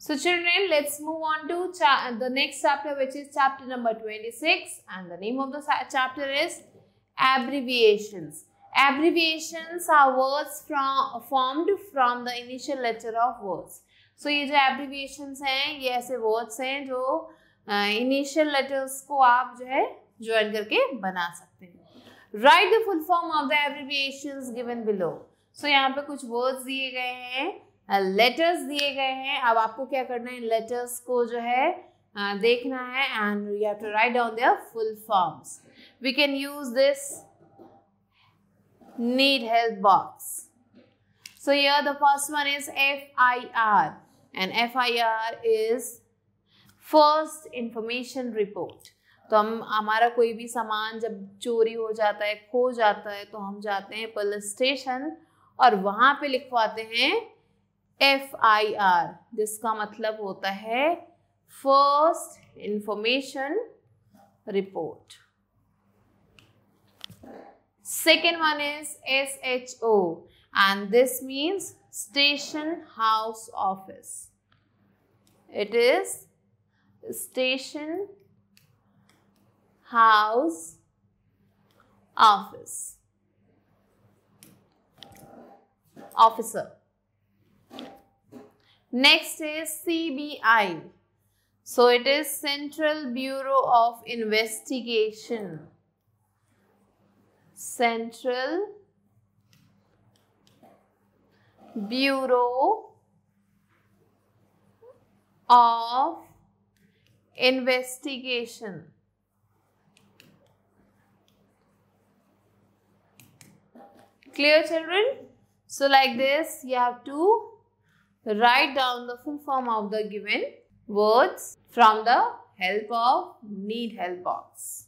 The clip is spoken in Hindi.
So children, let's move on to the next chapter which is chapter number 26 and the name of the chapter is abbreviations. Abbreviations are words from formed from the initial letter of words. So ये जो abbreviations हैं ये ऐसे words हैं जो initial letters को आप जो है join करके बना सकते हैं Write the full form of the abbreviations given below. So यहाँ पे कुछ words दिए गए हैं लेटर्स दिए गए हैं अब आपको क्या करना है लेटर्स को जो है देखना है and you have to write down their full forms we can use this need the first one is F I R and F I R is first information report तो हम हमारा कोई भी सामान जब चोरी हो जाता है खो जाता है तो हम जाते हैं पुलिस स्टेशन और वहां पे लिखवाते हैं एफ आई आर जिसका मतलब होता है first information report second one is S H O and this means station house office it is station house office officer Next is CBI. So it is Central Bureau of Investigation. Central Bureau of Investigation. Clear children? So like this you have to Write down the full form of the given words from the help of need help box.